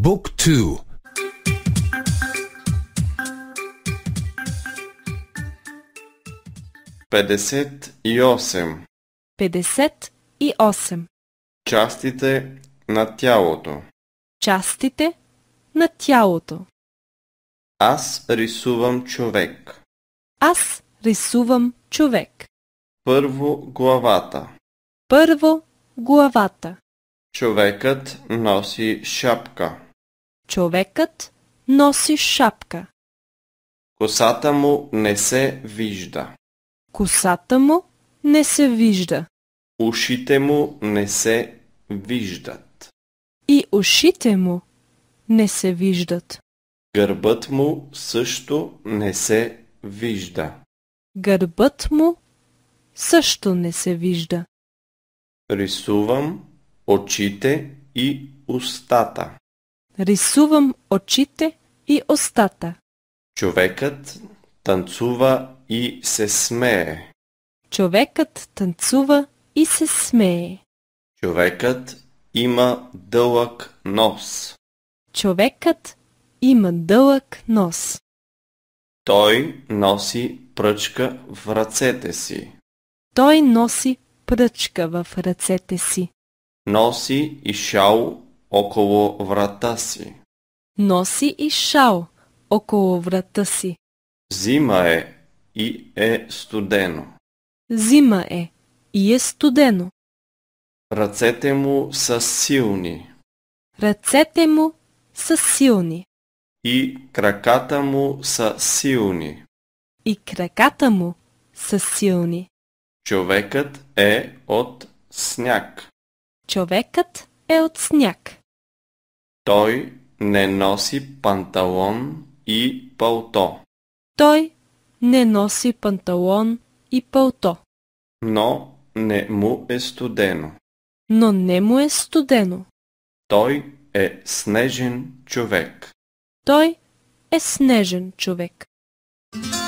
2. บุ๊กทูเปเดเซตอิออสมเปเดเซตอิออสม Частите на тялото. Частите на тялото. Аз рисувам човек. Аз рисувам човек. Първо главата. Първо главата. Човекът носи шапка. Човекът носи шапка. Косата му не се вижда. Косата му не се вижда. Ушите му не се виждат. И ушите му не се виждат. Гърбът му също не се вижда. Гърбът му също не се вижда. Рисувам очите и устата. Рисувам очите и устата. Човекът танцува и се смее. Човекът танцува и се смее. Човекът има дълъг нос. Човекът има дълъг нос. Той носи пръчка в ръцете си. Той носи пръчка в ръцете си. Носи и шал около врата си. Носи и шал около врата си. Зима е и е студено. Зима е и е студено. Ръцете му са силни. Ръцете му са силни. И краката му са силни. И краката му са силни. Човекът е от сняг. Човекът е от сняг. Той не носи панталон и пълто. Той не носи панталон и пълто. Но не му е студено. Но не му е студено. Той е снежен човек. Той е снежен човек. Thank you.